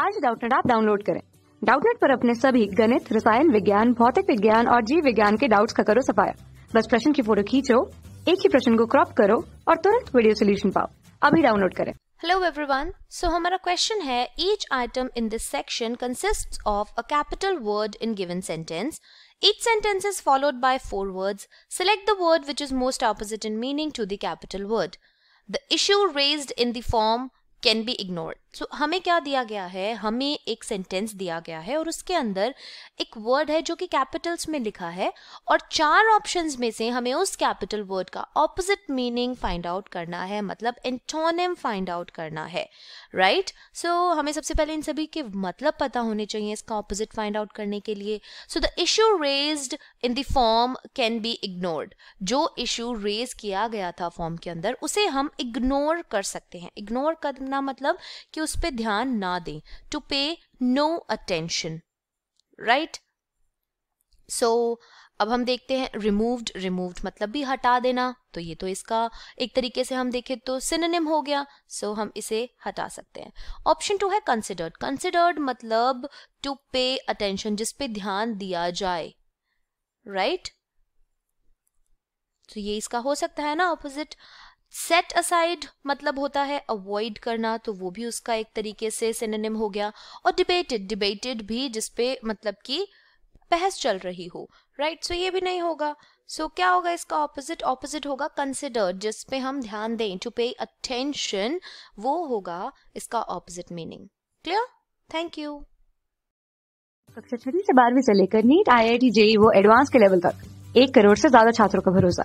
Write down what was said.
आज डाउटनेट आप डाउनलोड करें डाउटनेट पर अपने सभी गणित रसायन विज्ञान भौतिक विज्ञान और जीव विज्ञान के डाउट का करो सफाया बस प्रश्न की फोटो खींचो एक ही प्रश्न को क्रॉप करो और तुरंत वीडियो सोल्यूशन पाओ अभी डाउनलोड करें हेलो एवरीवन सो हमारा क्वेश्चन है each item in this section consist of a capital word in given sentence each sentence is followed by four word select the word which is most opposite in meaning to capital word the issue raise in the can be ignored so so, हमें क्या दिया गया है हमें एक sentence दिया गया है और उसके अंदर एक वर्ड है जो कि कैपिटल्स में लिखा है और चार ऑप्शंस में से हमें उस कैपिटल वर्ड का ऑपोजिट मीनिंग फाइंड आउट करना है मतलब एंटोनिम फाइंड आउट करना है राइट right? सो so, हमें सबसे पहले इन सभी के मतलब पता होने चाहिए इसका ऑपोजिट फाइंड आउट करने के लिए so the issue raise in the form can be ignored जो इशू रेज किया गया था फॉर्म के अंदर उसे हम इग्नोर कर सकते हैं इग्नोर करना मतलब कि उस पर ध्यान ना दें टू पे नो अटेंशन राइट सो अब हम देखते हैं रिमूव्ड रिमूव्ड मतलब भी हटा देना तो ये तो इसका एक तरीके से हम देखें तो सिनेम हो गया सो so हम इसे हटा सकते हैं ऑप्शन टू है कंसिडर्ड कंसिडर्ड मतलब टू पे अटेंशन जिस पे ध्यान दिया जाए राइट right? तो ये इसका हो सकता है ना ऑपोजिट सेट असाइड मतलब होता है अवॉइड करना तो वो भी उसका एक तरीके से सिनेम हो गया और डिबेटेड डिबेटेड भी जिसपे मतलब कि बहस चल रही हो राइट right? सो so ये भी नहीं होगा सो so, क्या होगा इसका ऑपोजिट ऑपोजिट होगा कंसिडर जिसपे हम ध्यान दें टू पे अटेंशन वो होगा इसका opposite meaning clear thank you कक्षा छठी से बारहवीं से लेकर NEET I I T JEE वो एडवांस के लेवल तक एक करोड़ से ज्यादा छात्रों का भरोसा